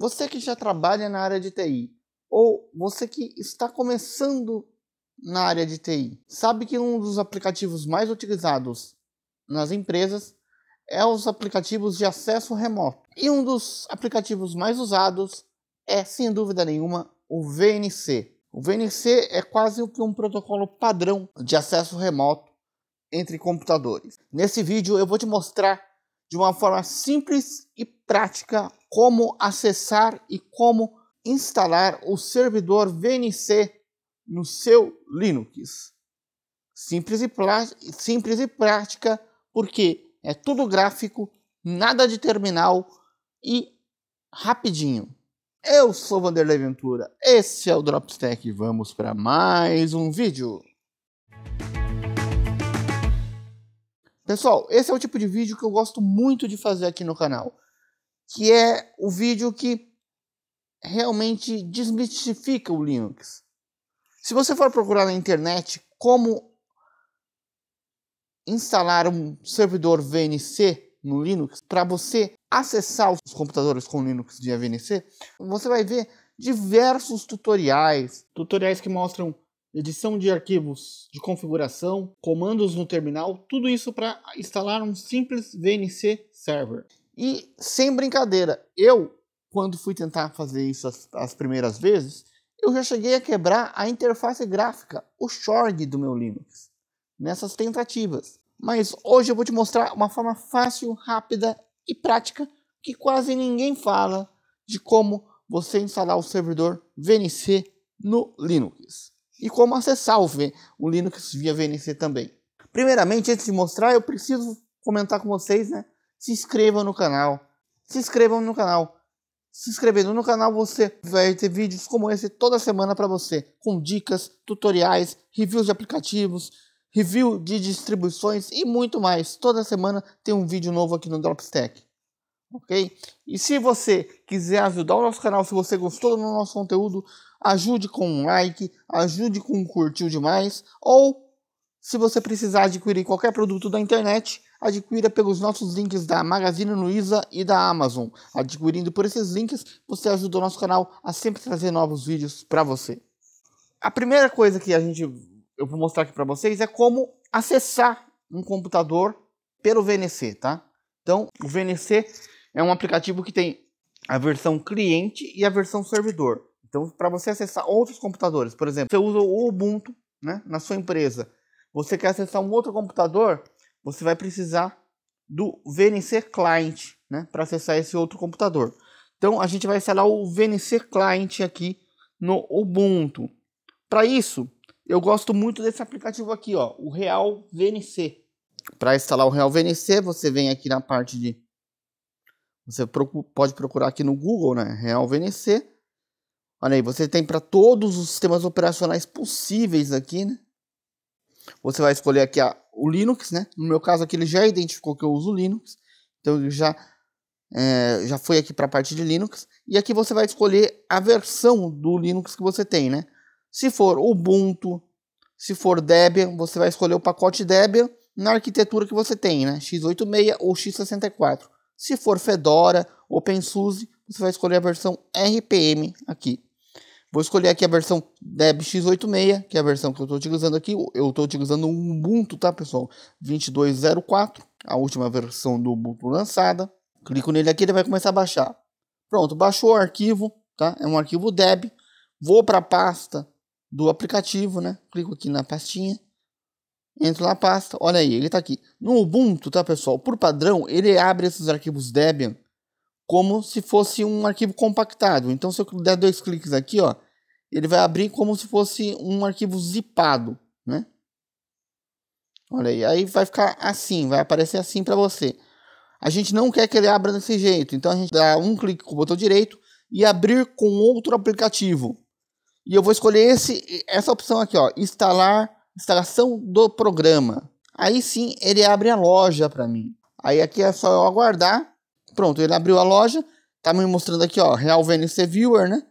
Você que já trabalha na área de TI ou você que está começando na área de TI, sabe que um dos aplicativos mais utilizados nas empresas é os aplicativos de acesso remoto. E um dos aplicativos mais usados é, sem dúvida nenhuma, o VNC. O VNC é quase o que um protocolo padrão de acesso remoto entre computadores. Nesse vídeo eu vou te mostrar de uma forma simples e prática como acessar e como instalar o servidor VNC no seu Linux. Simples e, simples e prática, porque é tudo gráfico, nada de terminal e rapidinho. Eu sou Vanderlei Ventura, esse é o Dropstack, vamos para mais um vídeo. Pessoal, esse é o tipo de vídeo que eu gosto muito de fazer aqui no canal, que é o vídeo que realmente desmistifica o Linux. Se você for procurar na internet como instalar um servidor VNC no Linux para você acessar os computadores com Linux via VNC, você vai ver diversos tutoriais, tutoriais que mostram edição de arquivos de configuração, comandos no terminal, tudo isso para instalar um simples VNC Server. E sem brincadeira, eu, quando fui tentar fazer isso as, as primeiras vezes, eu já cheguei a quebrar a interface gráfica, o shorg do meu Linux, nessas tentativas. Mas hoje eu vou te mostrar uma forma fácil, rápida e prática que quase ninguém fala de como você instalar o servidor VNC no Linux e como acessar o, o Linux via VNC também. Primeiramente, antes de mostrar, eu preciso comentar com vocês, né? Se inscrevam no canal. Se inscrevam no canal. Se inscrevendo no canal, você vai ter vídeos como esse toda semana para você, com dicas, tutoriais, reviews de aplicativos, review de distribuições e muito mais. Toda semana tem um vídeo novo aqui no Dropstack. Ok? E se você quiser ajudar o nosso canal, se você gostou do nosso conteúdo, ajude com um like, ajude com um curtiu demais, ou se você precisar adquirir qualquer produto da internet, adquira pelos nossos links da Magazine Luiza e da Amazon. Adquirindo por esses links, você ajuda o nosso canal a sempre trazer novos vídeos para você. A primeira coisa que a gente eu vou mostrar aqui para vocês é como acessar um computador pelo VNC, tá? Então, o VNC é um aplicativo que tem a versão cliente e a versão servidor. Então, para você acessar outros computadores, por exemplo, você usa o Ubuntu né, na sua empresa, você quer acessar um outro computador, você vai precisar do VNC Client né, para acessar esse outro computador. Então, a gente vai instalar o VNC Client aqui no Ubuntu. Para isso, eu gosto muito desse aplicativo aqui, ó, o Real VNC. Para instalar o Real VNC, você vem aqui na parte de você pode procurar aqui no Google, né? Real VNC. Olha aí, você tem para todos os sistemas operacionais possíveis aqui, né? Você vai escolher aqui a, o Linux, né? No meu caso aqui ele já identificou que eu uso Linux. Então ele já, é, já foi aqui para a parte de Linux. E aqui você vai escolher a versão do Linux que você tem, né? Se for Ubuntu, se for Debian, você vai escolher o pacote Debian na arquitetura que você tem, né? x86 ou x64. Se for Fedora, OpenSUSE, você vai escolher a versão RPM aqui. Vou escolher aqui a versão Deb né, X86, que é a versão que eu estou utilizando aqui. Eu estou utilizando o Ubuntu, tá, pessoal? 2204, a última versão do Ubuntu lançada. Clico nele aqui, ele vai começar a baixar. Pronto, baixou o arquivo, tá? É um arquivo Deb. Vou para a pasta do aplicativo, né? Clico aqui na pastinha. Entro na pasta, olha aí, ele está aqui. No Ubuntu, tá, pessoal? Por padrão, ele abre esses arquivos Debian como se fosse um arquivo compactado. Então, se eu der dois cliques aqui, ó, ele vai abrir como se fosse um arquivo zipado, né? Olha aí, aí vai ficar assim, vai aparecer assim para você. A gente não quer que ele abra desse jeito, então a gente dá um clique com o botão direito e abrir com outro aplicativo. E eu vou escolher esse, essa opção aqui, ó, instalar, instalação do programa. Aí sim ele abre a loja para mim. Aí aqui é só eu aguardar Pronto, ele abriu a loja, tá me mostrando aqui, ó, Real VNC Viewer, né?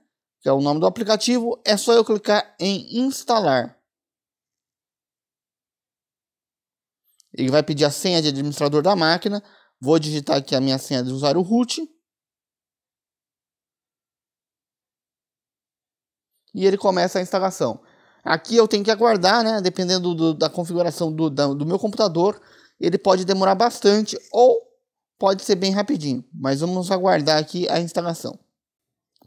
Que é o nome do aplicativo. É só eu clicar em instalar. Ele vai pedir a senha de administrador da máquina. Vou digitar aqui a minha senha de usuário root. E ele começa a instalação. Aqui eu tenho que aguardar, né? Dependendo do, da configuração do, da, do meu computador, ele pode demorar bastante ou Pode ser bem rapidinho, mas vamos aguardar aqui a instalação.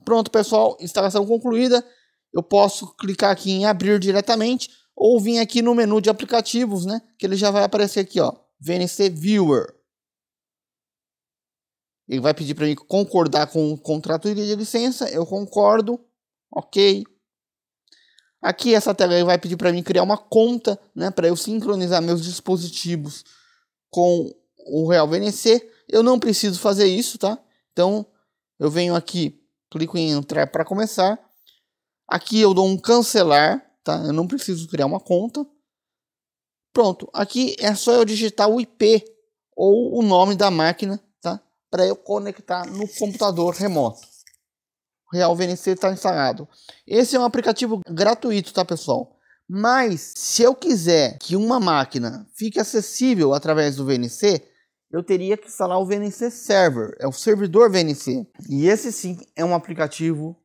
Pronto, pessoal, instalação concluída. Eu posso clicar aqui em abrir diretamente ou vir aqui no menu de aplicativos, né? Que ele já vai aparecer aqui, ó, VNC Viewer. Ele vai pedir para mim concordar com o contrato de licença. Eu concordo. OK. Aqui essa tela ele vai pedir para mim criar uma conta, né, para eu sincronizar meus dispositivos com o Real VNC. Eu não preciso fazer isso, tá? Então, eu venho aqui, clico em entrar para começar. Aqui eu dou um cancelar, tá? Eu não preciso criar uma conta. Pronto, aqui é só eu digitar o IP ou o nome da máquina, tá? Para eu conectar no computador remoto. Real VNC está instalado. Esse é um aplicativo gratuito, tá, pessoal? Mas se eu quiser que uma máquina fique acessível através do VNC, eu teria que instalar o VNC Server, é o servidor VNC. E esse sim é um aplicativo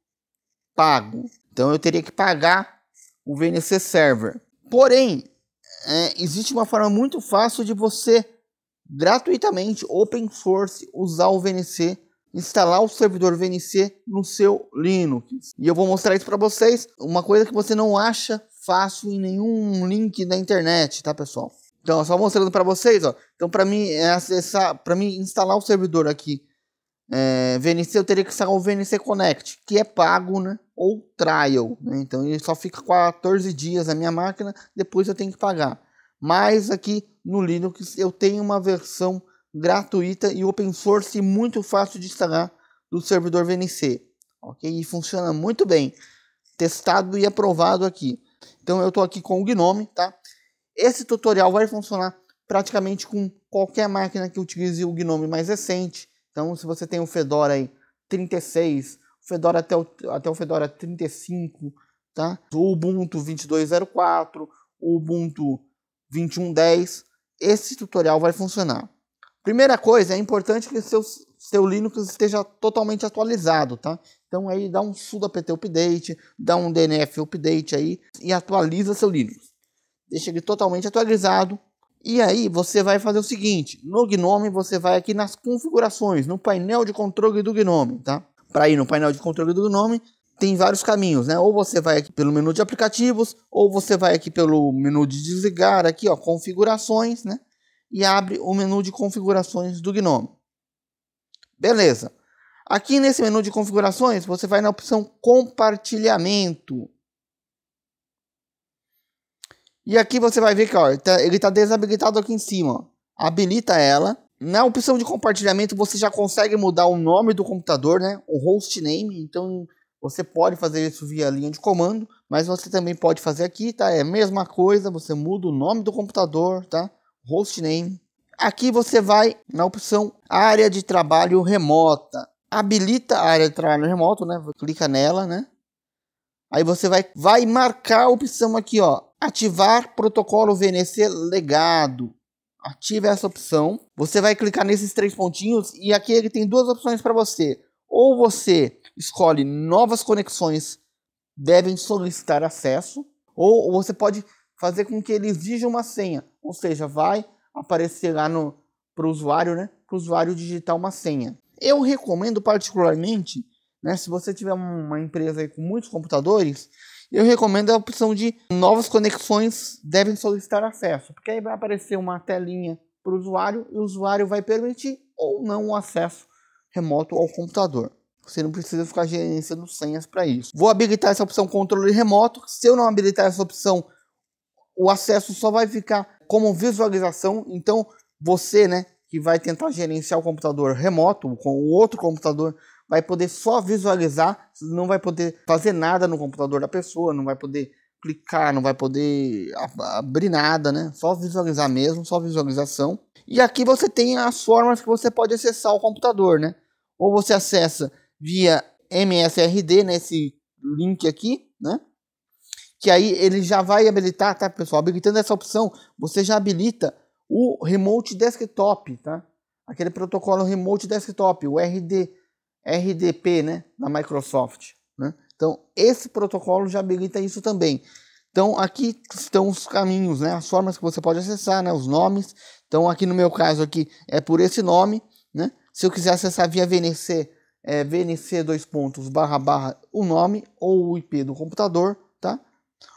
pago. Então eu teria que pagar o VNC Server. Porém, é, existe uma forma muito fácil de você gratuitamente, open source, usar o VNC, instalar o servidor VNC no seu Linux. E eu vou mostrar isso para vocês, uma coisa que você não acha fácil em nenhum link da internet, tá pessoal? Então, só mostrando para vocês, ó. Então, para mim é essa, para mim instalar o servidor aqui é, VNC, eu teria que instalar o VNC Connect, que é pago, né? Ou trial, né? Então, ele só fica 14 dias na minha máquina, depois eu tenho que pagar. Mas aqui no Linux eu tenho uma versão gratuita e open source e muito fácil de instalar do servidor VNC, ok? E funciona muito bem, testado e aprovado aqui. Então eu estou aqui com o Gnome, tá? Esse tutorial vai funcionar praticamente com qualquer máquina que utilize o Gnome mais recente. Então, se você tem o Fedora aí 36, Fedora até o, até o Fedora 35, tá? O Ubuntu 22.04, o Ubuntu 21.10, esse tutorial vai funcionar. Primeira coisa, é importante que seu, seu Linux esteja totalmente atualizado, tá? Então aí dá um sudo apt update, dá um DNF update aí e atualiza seu Linux deixa ele totalmente atualizado. E aí você vai fazer o seguinte, no Gnome você vai aqui nas configurações, no painel de controle do Gnome, tá? Para ir no painel de controle do Gnome, tem vários caminhos, né? Ou você vai aqui pelo menu de aplicativos, ou você vai aqui pelo menu de desligar, aqui ó, configurações, né? E abre o menu de configurações do GNOME. Beleza. Aqui nesse menu de configurações, você vai na opção compartilhamento. E aqui você vai ver que ó, ele está tá desabilitado aqui em cima. Ó. Habilita ela. Na opção de compartilhamento, você já consegue mudar o nome do computador, né? o hostname. Então, você pode fazer isso via linha de comando, mas você também pode fazer aqui, tá? É a mesma coisa, você muda o nome do computador, tá? Hostname. Aqui você vai na opção área de trabalho remota. Habilita a área de trabalho remoto, né? Clica nela, né? Aí você vai, vai marcar a opção aqui, ó, ativar protocolo VNC legado. Ative essa opção. Você vai clicar nesses três pontinhos e aqui ele tem duas opções para você. Ou você escolhe novas conexões devem solicitar acesso, ou você pode fazer com que ele exija uma senha, ou seja, vai aparecer lá no para o usuário, né? Para o usuário digitar uma senha. Eu recomendo particularmente né? Se você tiver uma empresa aí com muitos computadores, eu recomendo a opção de novas conexões devem solicitar acesso, porque aí vai aparecer uma telinha para o usuário e o usuário vai permitir ou não o acesso remoto ao computador. Você não precisa ficar gerenciando senhas para isso. Vou habilitar essa opção controle remoto. Se eu não habilitar essa opção, o acesso só vai ficar como visualização. Então, você, né, que vai tentar gerenciar o computador remoto com o outro computador vai poder só visualizar, não vai poder fazer nada no computador da pessoa, não vai poder clicar, não vai poder abrir nada, né? Só visualizar mesmo, só visualização. E aqui você tem as formas que você pode acessar o computador, né? Ou você acessa via MSRD, nesse né? link aqui, né? Que aí ele já vai habilitar, tá, pessoal? Habilitando essa opção, você já habilita o Remote Desktop, tá? Aquele protocolo Remote Desktop, o RD, RDP né, da Microsoft. Né? Então, esse protocolo já habilita isso também. Então, aqui estão os caminhos, né, as formas que você pode acessar, né, os nomes. Então, aqui no meu caso aqui é por esse nome. Né? Se eu quiser acessar via VNC, é VNC dois pontos barra barra o nome ou o IP do computador, tá?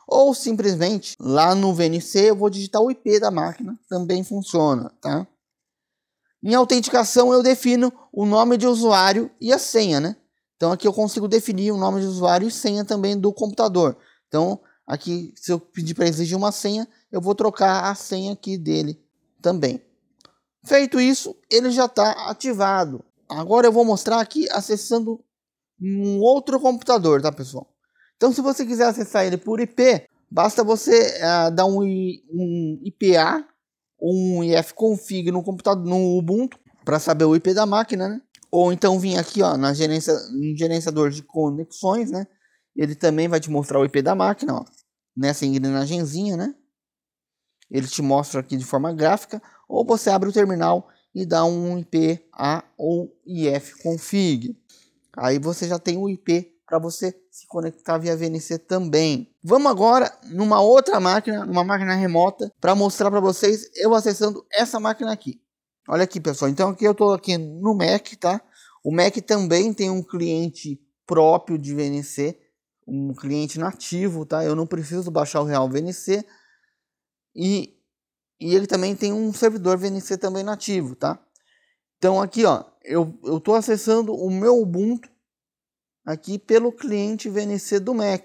Ou simplesmente lá no VNC eu vou digitar o IP da máquina, também funciona, tá? Em autenticação, eu defino o nome de usuário e a senha, né? Então, aqui eu consigo definir o nome de usuário e senha também do computador. Então, aqui, se eu pedir para exigir uma senha, eu vou trocar a senha aqui dele também. Feito isso, ele já está ativado. Agora eu vou mostrar aqui acessando um outro computador, tá pessoal? Então, se você quiser acessar ele por IP, basta você uh, dar um, um IPA um ifconfig no computador no Ubuntu para saber o IP da máquina, né? Ou então vim aqui, ó, na gerência, no gerenciador de conexões, né? Ele também vai te mostrar o IP da máquina, ó, nessa engrenagemzinha, né? Ele te mostra aqui de forma gráfica, ou você abre o terminal e dá um IP A ou ifconfig. Aí você já tem o IP para você se conectar via VNC também. Vamos agora numa outra máquina, numa máquina remota, para mostrar para vocês eu acessando essa máquina aqui. Olha aqui, pessoal. Então aqui eu estou aqui no Mac, tá? O Mac também tem um cliente próprio de VNC, um cliente nativo, tá? Eu não preciso baixar o Real VNC. E, e ele também tem um servidor VNC também nativo, tá? Então aqui, ó, eu estou acessando o meu Ubuntu aqui pelo cliente VNC do Mac,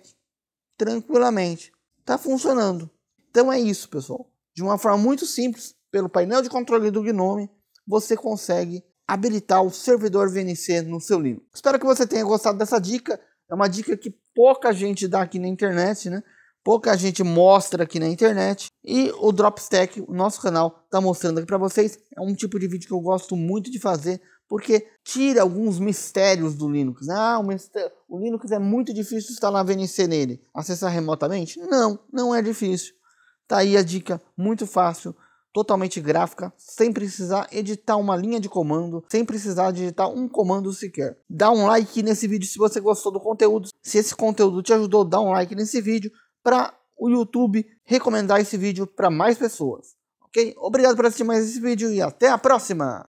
tranquilamente. Está funcionando. Então é isso, pessoal. De uma forma muito simples, pelo painel de controle do Gnome, você consegue habilitar o servidor VNC no seu Linux. Espero que você tenha gostado dessa dica. É uma dica que pouca gente dá aqui na internet, né? Pouca gente mostra aqui na internet. E o Dropstack, o nosso canal, está mostrando aqui para vocês. É um tipo de vídeo que eu gosto muito de fazer porque tira alguns mistérios do Linux. Né? Ah, o, o Linux é muito difícil instalar VNC nele. Acessar remotamente? Não, não é difícil. Tá aí a dica, muito fácil, totalmente gráfica, sem precisar editar uma linha de comando, sem precisar digitar um comando sequer. Dá um like nesse vídeo se você gostou do conteúdo. Se esse conteúdo te ajudou, dá um like nesse vídeo para o YouTube recomendar esse vídeo para mais pessoas. Ok? Obrigado por assistir mais esse vídeo e até a próxima!